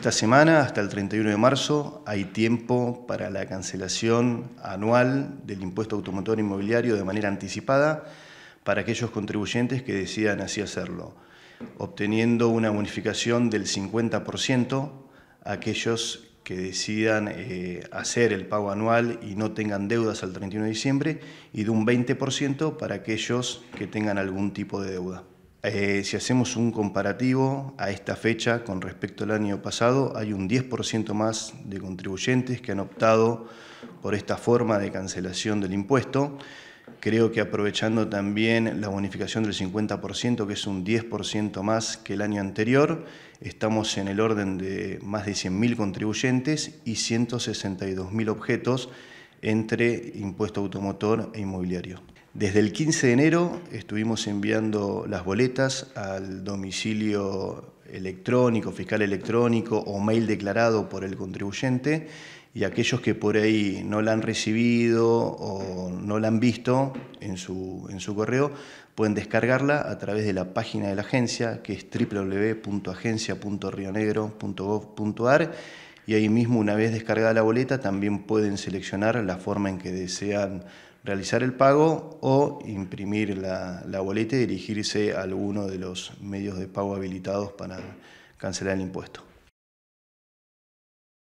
Esta semana, hasta el 31 de marzo, hay tiempo para la cancelación anual del impuesto automotor inmobiliario de manera anticipada para aquellos contribuyentes que decidan así hacerlo, obteniendo una bonificación del 50% a aquellos que decidan eh, hacer el pago anual y no tengan deudas al 31 de diciembre y de un 20% para aquellos que tengan algún tipo de deuda. Eh, si hacemos un comparativo a esta fecha con respecto al año pasado, hay un 10% más de contribuyentes que han optado por esta forma de cancelación del impuesto. Creo que aprovechando también la bonificación del 50%, que es un 10% más que el año anterior, estamos en el orden de más de 100.000 contribuyentes y 162.000 objetos entre impuesto automotor e inmobiliario. Desde el 15 de enero estuvimos enviando las boletas al domicilio electrónico, fiscal electrónico o mail declarado por el contribuyente y aquellos que por ahí no la han recibido o no la han visto en su, en su correo pueden descargarla a través de la página de la agencia que es www.agencia.rionegro.gov.ar y ahí mismo, una vez descargada la boleta, también pueden seleccionar la forma en que desean realizar el pago o imprimir la, boleta y dirigirse a alguno de los medios de pago habilitados para cancelar el impuesto.